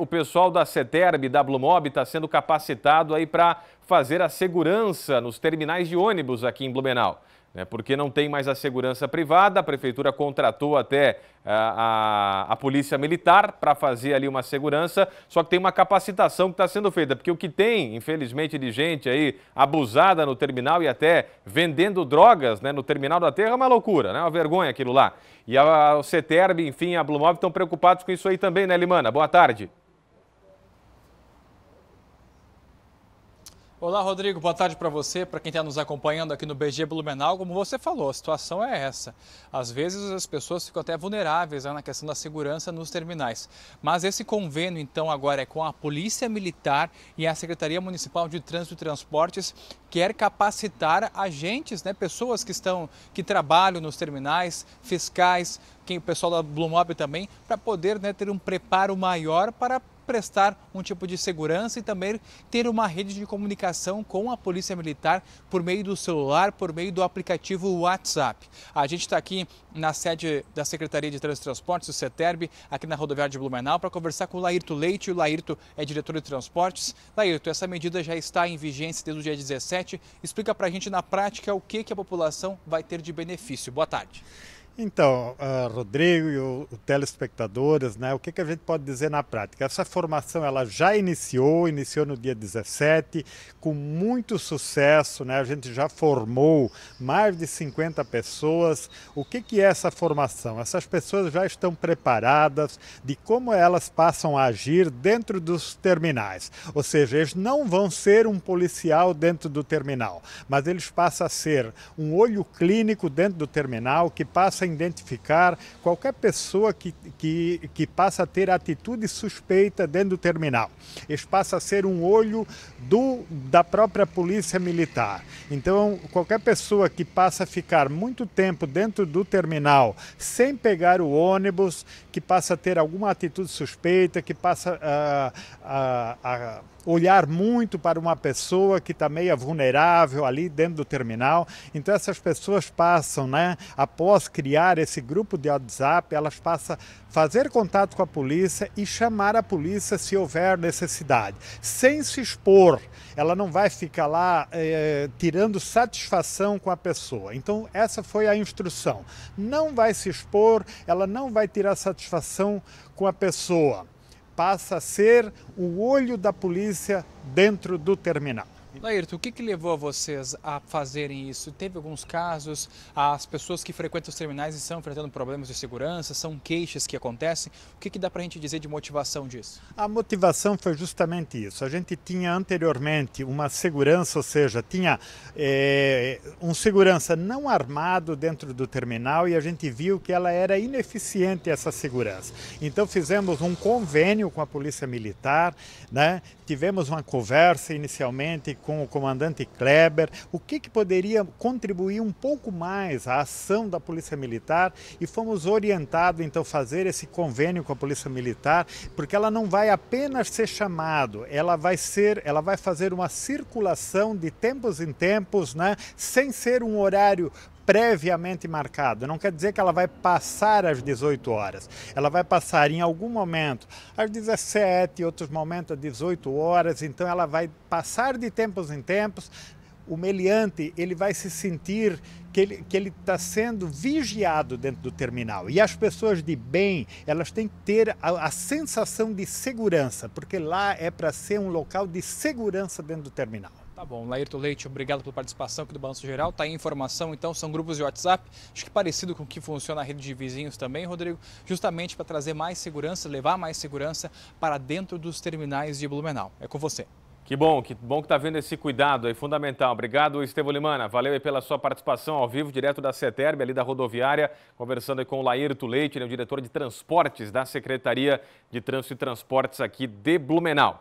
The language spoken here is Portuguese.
O pessoal da CETERB, da Blumob, está sendo capacitado aí para fazer a segurança nos terminais de ônibus aqui em Blumenau. Né? Porque não tem mais a segurança privada, a prefeitura contratou até a, ah, a, a polícia militar para fazer ali uma segurança, só que tem uma capacitação que está sendo feita, porque o que tem, infelizmente, de gente aí abusada no terminal e até vendendo drogas né, no terminal da terra é uma loucura, né? É uma vergonha aquilo lá. E a, a, CETERB, enfim, a Blumob estão preocupados com isso aí também, né, Limana? Boa tarde. Olá, Rodrigo. Boa tarde para você, para quem está nos acompanhando aqui no BG Blumenau. Como você falou, a situação é essa. Às vezes as pessoas ficam até vulneráveis né, na questão da segurança nos terminais. Mas esse convênio, então, agora é com a Polícia Militar e a Secretaria Municipal de Trânsito e Transportes, quer capacitar agentes, né, pessoas que estão que trabalham nos terminais, fiscais, quem o pessoal da Blue Mob também, para poder né, ter um preparo maior para prestar um tipo de segurança e também ter uma rede de comunicação com a Polícia Militar por meio do celular, por meio do aplicativo WhatsApp. A gente está aqui na sede da Secretaria de Trânsito e Transportes, o CETERB, aqui na rodoviária de Blumenau, para conversar com o Lairto Leite. O Lairto é diretor de transportes. Lairto, essa medida já está em vigência desde o dia 17. Explica para a gente na prática o que, que a população vai ter de benefício. Boa tarde. Então, uh, Rodrigo e o, o telespectadores, né, o que, que a gente pode dizer na prática? Essa formação ela já iniciou, iniciou no dia 17, com muito sucesso, né, a gente já formou mais de 50 pessoas. O que, que é essa formação? Essas pessoas já estão preparadas de como elas passam a agir dentro dos terminais, ou seja, eles não vão ser um policial dentro do terminal, mas eles passam a ser um olho clínico dentro do terminal que passa identificar qualquer pessoa que, que, que passa a ter atitude suspeita dentro do terminal. isso passa a ser um olho do, da própria polícia militar. Então, qualquer pessoa que passa a ficar muito tempo dentro do terminal sem pegar o ônibus, que passa a ter alguma atitude suspeita, que passa a, a, a olhar muito para uma pessoa que está meio vulnerável ali dentro do terminal. Então essas pessoas passam, né, após criar criar esse grupo de WhatsApp, elas passam a fazer contato com a polícia e chamar a polícia se houver necessidade, sem se expor. Ela não vai ficar lá eh, tirando satisfação com a pessoa. Então, essa foi a instrução. Não vai se expor, ela não vai tirar satisfação com a pessoa. Passa a ser o olho da polícia dentro do terminal. Laírto, o que, que, levou a vocês a fazerem isso? Teve alguns casos, as pessoas que frequentam os terminais estão enfrentando problemas de segurança, são queixas que acontecem. O que, que dá para a gente dizer de motivação disso? A motivação foi justamente isso. A gente tinha anteriormente uma segurança, ou seja, tinha é, um segurança não armado dentro do terminal e a gente viu que ela era ineficiente, essa segurança. Então fizemos um convênio com a Polícia Militar, né? tivemos uma conversa inicialmente com o comandante Kleber, o que, que poderia contribuir um pouco mais à ação da Polícia Militar e fomos orientados então fazer esse convênio com a Polícia Militar, porque ela não vai apenas ser chamado, ela vai ser, ela vai fazer uma circulação de tempos em tempos, né, sem ser um horário previamente marcado. Não quer dizer que ela vai passar às 18 horas. Ela vai passar em algum momento às 17, outros momentos às 18 horas. Então ela vai passar de tempos em tempos. O meliante ele vai se sentir que ele que ele está sendo vigiado dentro do terminal e as pessoas de bem elas têm que ter a, a sensação de segurança porque lá é para ser um local de segurança dentro do terminal. Tá bom, Lairto Leite, obrigado pela participação aqui do Balanço Geral. Tá aí informação, então, são grupos de WhatsApp, acho que parecido com o que funciona a rede de vizinhos também, Rodrigo, justamente para trazer mais segurança, levar mais segurança para dentro dos terminais de Blumenau. É com você. Que bom, que bom que está vendo esse cuidado, é fundamental. Obrigado, Estevão Limana. Valeu aí pela sua participação ao vivo, direto da CETERB, ali da rodoviária, conversando aí com o Lairto Leite, né, o diretor de transportes da Secretaria de Trânsito e Transportes aqui de Blumenau.